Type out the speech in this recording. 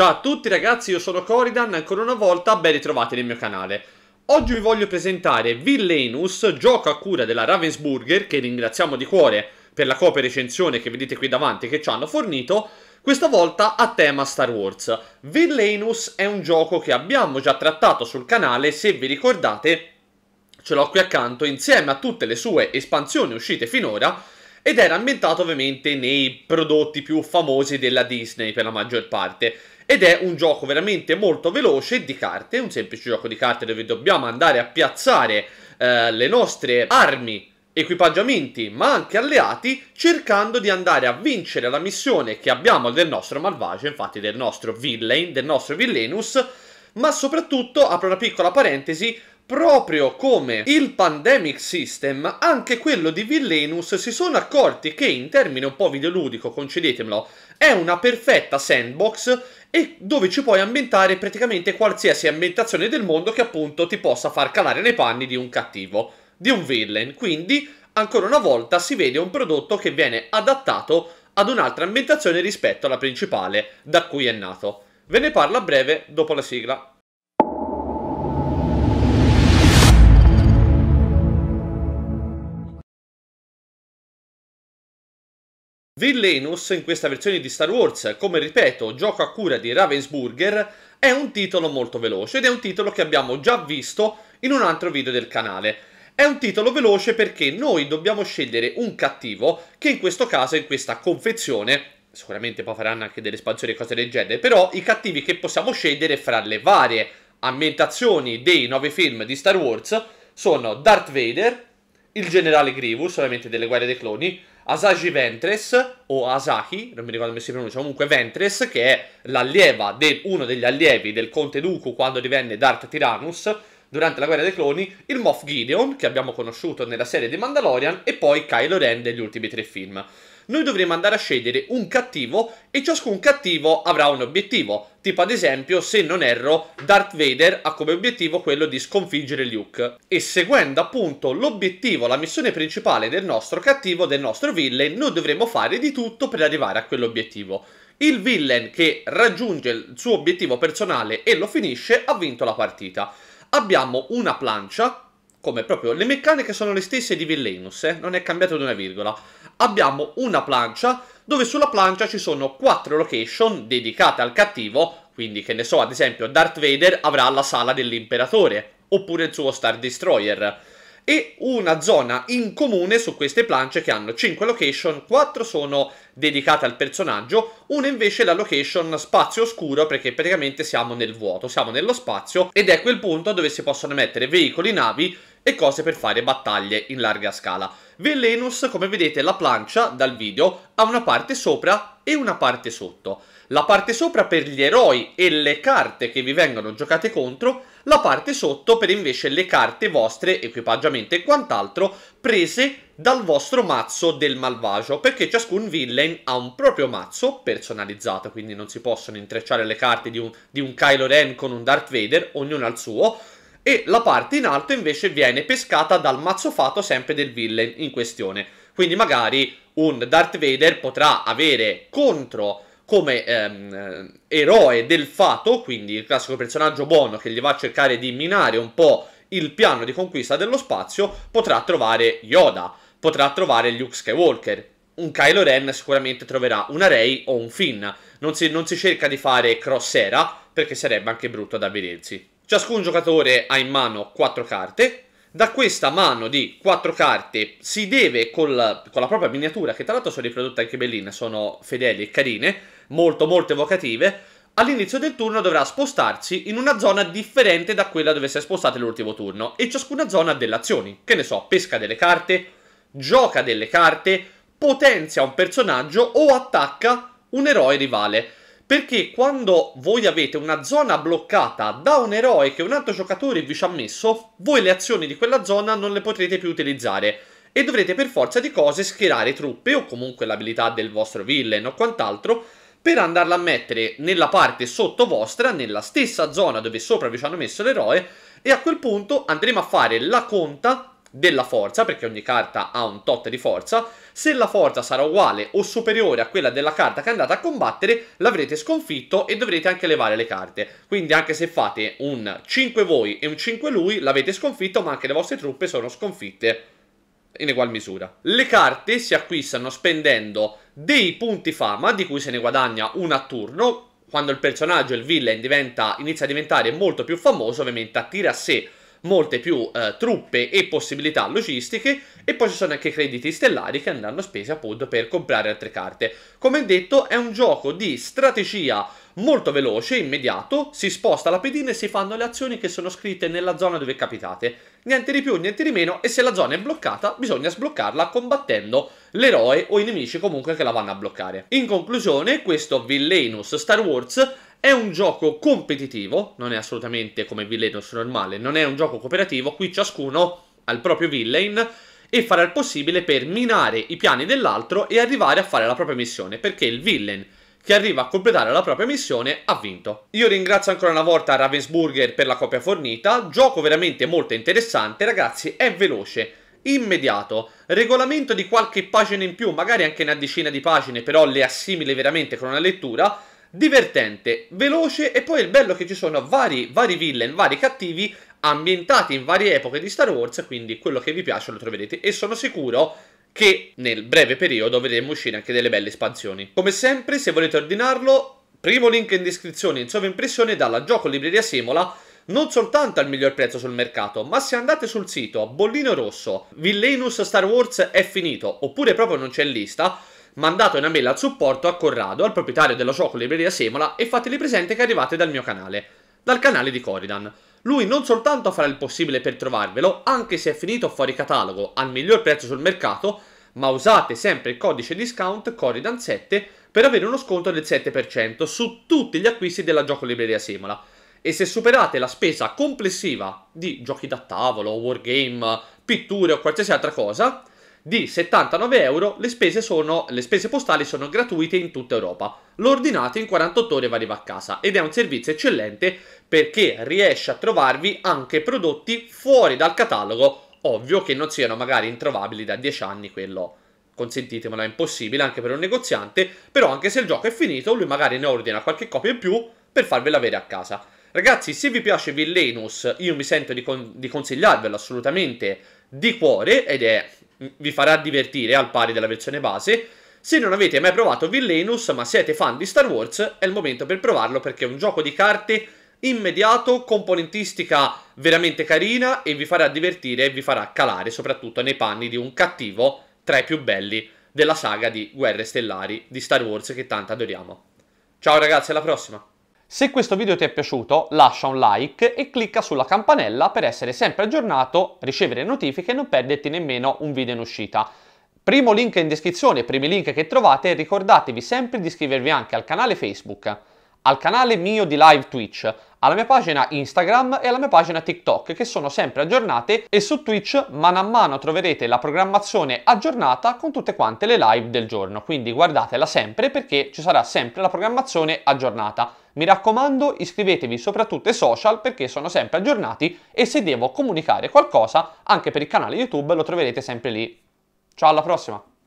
Ciao a tutti ragazzi, io sono Coridan, ancora una volta ben ritrovati nel mio canale. Oggi vi voglio presentare Villainus, gioco a cura della Ravensburger, che ringraziamo di cuore per la copia recensione che vedete qui davanti che ci hanno fornito, questa volta a tema Star Wars. Villainus è un gioco che abbiamo già trattato sul canale, se vi ricordate ce l'ho qui accanto, insieme a tutte le sue espansioni uscite finora, ed era ambientato ovviamente nei prodotti più famosi della Disney per la maggior parte ed è un gioco veramente molto veloce di carte, un semplice gioco di carte dove dobbiamo andare a piazzare eh, le nostre armi equipaggiamenti ma anche alleati cercando di andare a vincere la missione che abbiamo del nostro malvagio, infatti del nostro villain, del nostro villainus, ma soprattutto, apro una piccola parentesi, proprio come il Pandemic System, anche quello di Villainus si sono accorti che in termini un po' videoludico, concedetemelo, è una perfetta sandbox e dove ci puoi ambientare praticamente qualsiasi ambientazione del mondo che appunto ti possa far calare nei panni di un cattivo, di un villain. Quindi, ancora una volta, si vede un prodotto che viene adattato ad un'altra ambientazione rispetto alla principale da cui è nato. Ve ne parlo a breve dopo la sigla. Villenus, in questa versione di Star Wars, come ripeto, gioco a cura di Ravensburger, è un titolo molto veloce ed è un titolo che abbiamo già visto in un altro video del canale. È un titolo veloce perché noi dobbiamo scegliere un cattivo che in questo caso, in questa confezione, sicuramente poi faranno anche delle espansioni e cose del genere, però i cattivi che possiamo scegliere fra le varie ambientazioni dei nove film di Star Wars sono Darth Vader, il generale Grievous, ovviamente delle guerre dei cloni, Asagi Ventress, o Asahi, non mi ricordo come si pronuncia, comunque Ventress, che è l'allieva, de- uno degli allievi del conte Dooku quando divenne Darth Tyrannus, durante la guerra dei cloni, il Moff Gideon, che abbiamo conosciuto nella serie di Mandalorian, e poi Kylo Ren degli ultimi tre film. Noi dovremo andare a scegliere un cattivo e ciascun cattivo avrà un obiettivo, tipo ad esempio, se non erro, Darth Vader ha come obiettivo quello di sconfiggere Luke. E seguendo appunto l'obiettivo, la missione principale del nostro cattivo, del nostro villain, noi dovremo fare di tutto per arrivare a quell'obiettivo. Il villain che raggiunge il suo obiettivo personale e lo finisce ha vinto la partita abbiamo una plancia, come proprio le meccaniche sono le stesse di Villenus, eh? non è cambiato di una virgola. Abbiamo una plancia dove sulla plancia ci sono quattro location dedicate al cattivo, quindi che ne so, ad esempio Darth Vader avrà la sala dell'imperatore, oppure il suo Star Destroyer e una zona in comune su queste planche che hanno 5 location, 4 sono dedicate al personaggio, una invece è la location spazio oscuro perché praticamente siamo nel vuoto, siamo nello spazio ed è quel punto dove si possono mettere veicoli, navi e cose per fare battaglie in larga scala. Velenus, come vedete, la plancia dal video ha una parte sopra e una parte sotto. La parte sopra per gli eroi e le carte che vi vengono giocate contro, la parte sotto per invece le carte vostre, equipaggiamento e quant'altro prese dal vostro mazzo del malvagio, perché ciascun villain ha un proprio mazzo personalizzato, quindi non si possono intrecciare le carte di un, di un Kylo Ren con un Darth Vader, ognuno al suo, e la parte in alto invece viene pescata dal mazzo fatto sempre del villain in questione. Quindi magari un Darth Vader potrà avere contro come ehm, eroe del fato, quindi il classico personaggio buono che gli va a cercare di minare un po' il piano di conquista dello spazio, potrà trovare Yoda, potrà trovare Luke Skywalker. Un Kylo Ren sicuramente troverà una Rey o un Finn. Non si, non si cerca di fare crossera perché sarebbe anche brutto da vedersi. Ciascun giocatore ha in mano 4 carte. Da questa mano di 4 carte si deve col, con la propria miniatura, che tra l'altro sono riprodotte anche belline, sono fedeli e carine, molto molto evocative, all'inizio del turno dovrà spostarsi in una zona differente da quella dove si è spostato l'ultimo turno e ciascuna zona ha delle azioni, che ne so, pesca delle carte, gioca delle carte, potenzia un personaggio o attacca un eroe rivale. Perché quando voi avete una zona bloccata da un eroe che un altro giocatore vi ci ha messo, voi le azioni di quella zona non le potrete più utilizzare e dovrete per forza di cose schierare truppe o comunque l'abilità del vostro villain o quant'altro per andarla a mettere nella parte sotto vostra, nella stessa zona dove sopra vi ci hanno messo l'eroe e a quel punto andremo a fare la conta della forza, perché ogni carta ha un tot di forza, se la forza sarà uguale o superiore a quella della carta che andate a combattere, l'avrete sconfitto e dovrete anche levare le carte. Quindi anche se fate un 5 voi e un 5 lui, l'avete sconfitto, ma anche le vostre truppe sono sconfitte in egual misura. Le carte si acquistano spendendo dei punti fama, di cui se ne guadagna una a turno, quando il personaggio, il villain, diventa, inizia a diventare molto più famoso, ovviamente attira a sé molte più eh, truppe e possibilità logistiche e poi ci sono anche crediti stellari che andranno spesi appunto per comprare altre carte. Come detto è un gioco di strategia molto veloce, immediato, si sposta la pedina e si fanno le azioni che sono scritte nella zona dove capitate. Niente di più, niente di meno e se la zona è bloccata bisogna sbloccarla combattendo l'eroe o i nemici comunque che la vanno a bloccare. In conclusione questo Villainus Star Wars è un gioco competitivo, non è assolutamente come Villainous normale, non è un gioco cooperativo, qui ciascuno ha il proprio villain e farà il possibile per minare i piani dell'altro e arrivare a fare la propria missione, perché il villain che arriva a completare la propria missione ha vinto. Io ringrazio ancora una volta Ravensburger per la copia fornita, gioco veramente molto interessante, ragazzi, è veloce, immediato, regolamento di qualche pagina in più, magari anche una decina di pagine, però le assimile veramente con una lettura, divertente, veloce e poi il bello è che ci sono vari, vari villain, vari cattivi ambientati in varie epoche di Star Wars, quindi quello che vi piace lo troverete e sono sicuro che nel breve periodo vedremo uscire anche delle belle espansioni. Come sempre, se volete ordinarlo, primo link in descrizione in sovraimpressione dalla Gioco Libreria Semola, non soltanto al miglior prezzo sul mercato, ma se andate sul sito Bollino Rosso, Villainus Star Wars è finito, oppure proprio non c'è lista, Mandate una mail al supporto a Corrado, al proprietario della cioccolibreria Semola e fateli presente che arrivate dal mio canale, dal canale di Coridan. Lui non soltanto farà il possibile per trovarvelo, anche se è finito fuori catalogo, al miglior prezzo sul mercato, ma usate sempre il codice discount Coridan7 per avere uno sconto del 7% su tutti gli acquisti della giocolibreria Semola. E se superate la spesa complessiva di giochi da tavolo, wargame, pitture o qualsiasi altra cosa, di 79 euro le spese, sono, le spese, postali sono gratuite in tutta Europa. L'ordinate in 48 ore e vi arriva a casa ed è un servizio eccellente perché riesce a trovarvi anche prodotti fuori dal catalogo, ovvio che non siano magari introvabili da 10 anni, quello consentitemelo è impossibile anche per un negoziante, però anche se il gioco è finito lui magari ne ordina qualche copia in più per farvela avere a casa. Ragazzi, se vi piace Villainus, io mi sento di, con- di consigliarvelo assolutamente di cuore ed è vi farà divertire al pari della versione base. Se non avete mai provato Villenus, ma siete fan di Star Wars, è il momento per provarlo perché è un gioco di carte immediato, componentistica veramente carina e vi farà divertire e vi farà calare soprattutto nei panni di un cattivo tra i più belli della saga di Guerre Stellari di Star Wars che tanto adoriamo. Ciao ragazzi, alla prossima! Se questo video ti è piaciuto lascia un like e clicca sulla campanella per essere sempre aggiornato, ricevere notifiche e non perderti nemmeno un video in uscita. Primo link in descrizione, primi link che trovate, ricordatevi sempre di iscrivervi anche al canale Facebook, al canale mio di live Twitch, alla mia pagina Instagram e alla mia pagina TikTok che sono sempre aggiornate e su Twitch mano a mano troverete la programmazione aggiornata con tutte quante le live del giorno, quindi guardatela sempre perché ci sarà sempre la programmazione aggiornata. Mi raccomando iscrivetevi soprattutto ai social perché sono sempre aggiornati e se devo comunicare qualcosa anche per il canale YouTube lo troverete sempre lì. Ciao alla prossima!